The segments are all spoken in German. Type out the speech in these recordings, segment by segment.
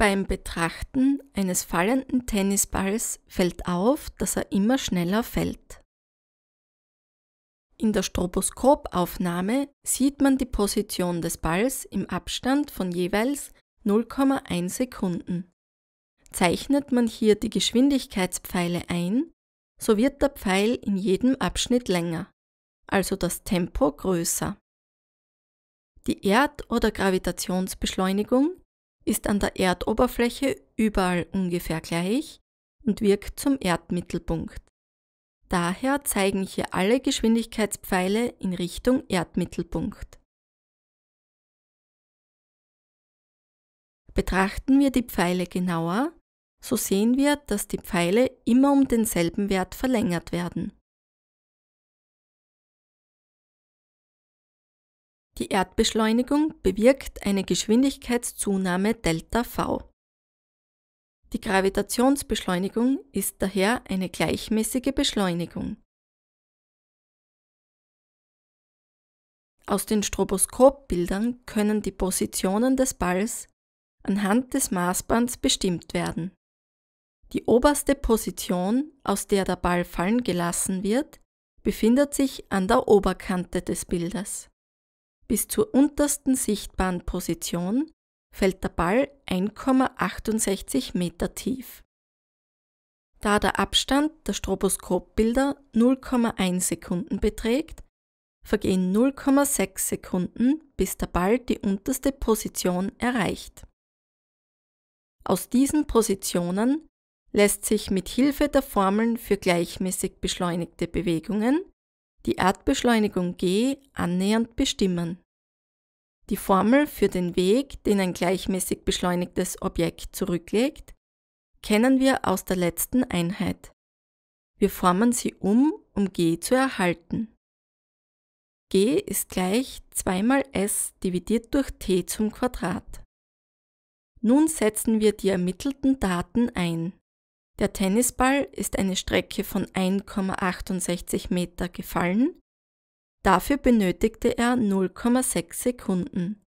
Beim Betrachten eines fallenden Tennisballs fällt auf, dass er immer schneller fällt. In der Stroboskopaufnahme sieht man die Position des Balls im Abstand von jeweils 0,1 Sekunden. Zeichnet man hier die Geschwindigkeitspfeile ein, so wird der Pfeil in jedem Abschnitt länger, also das Tempo größer. Die Erd- oder Gravitationsbeschleunigung ist an der Erdoberfläche überall ungefähr gleich und wirkt zum Erdmittelpunkt. Daher zeigen hier alle Geschwindigkeitspfeile in Richtung Erdmittelpunkt. Betrachten wir die Pfeile genauer, so sehen wir, dass die Pfeile immer um denselben Wert verlängert werden. Die Erdbeschleunigung bewirkt eine Geschwindigkeitszunahme Δv. Die Gravitationsbeschleunigung ist daher eine gleichmäßige Beschleunigung. Aus den Stroboskopbildern können die Positionen des Balls anhand des Maßbands bestimmt werden. Die oberste Position, aus der der Ball fallen gelassen wird, befindet sich an der Oberkante des Bildes. Bis zur untersten sichtbaren Position fällt der Ball 1,68 Meter tief. Da der Abstand der Stroboskopbilder 0,1 Sekunden beträgt, vergehen 0,6 Sekunden, bis der Ball die unterste Position erreicht. Aus diesen Positionen lässt sich mit Hilfe der Formeln für gleichmäßig beschleunigte Bewegungen die Erdbeschleunigung g annähernd bestimmen. Die Formel für den Weg, den ein gleichmäßig beschleunigtes Objekt zurücklegt, kennen wir aus der letzten Einheit. Wir formen sie um, um g zu erhalten. g ist gleich 2 mal s dividiert durch t zum Quadrat. Nun setzen wir die ermittelten Daten ein. Der Tennisball ist eine Strecke von 1,68 Meter gefallen. Dafür benötigte er 0,6 Sekunden.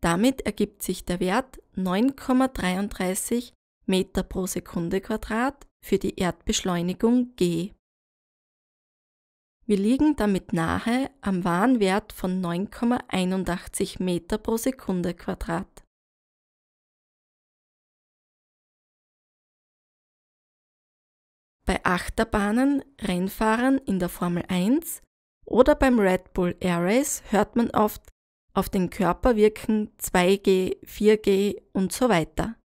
Damit ergibt sich der Wert 9,33 Meter pro Sekunde Quadrat für die Erdbeschleunigung g. Wir liegen damit nahe am wahren Wert von 9,81 Meter pro Sekunde Quadrat. bei Achterbahnen, Rennfahrern in der Formel 1 oder beim Red Bull Air Race hört man oft auf den Körper wirken 2G, 4G und so weiter.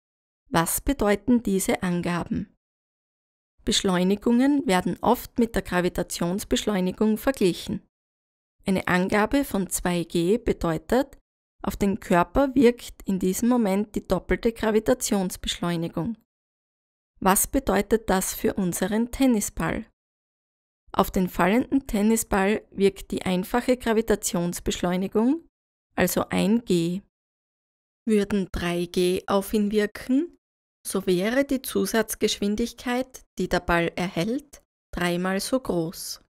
Was bedeuten diese Angaben? Beschleunigungen werden oft mit der Gravitationsbeschleunigung verglichen. Eine Angabe von 2G bedeutet, auf den Körper wirkt in diesem Moment die doppelte Gravitationsbeschleunigung. Was bedeutet das für unseren Tennisball? Auf den fallenden Tennisball wirkt die einfache Gravitationsbeschleunigung, also 1g. Würden 3g auf ihn wirken, so wäre die Zusatzgeschwindigkeit, die der Ball erhält, dreimal so groß.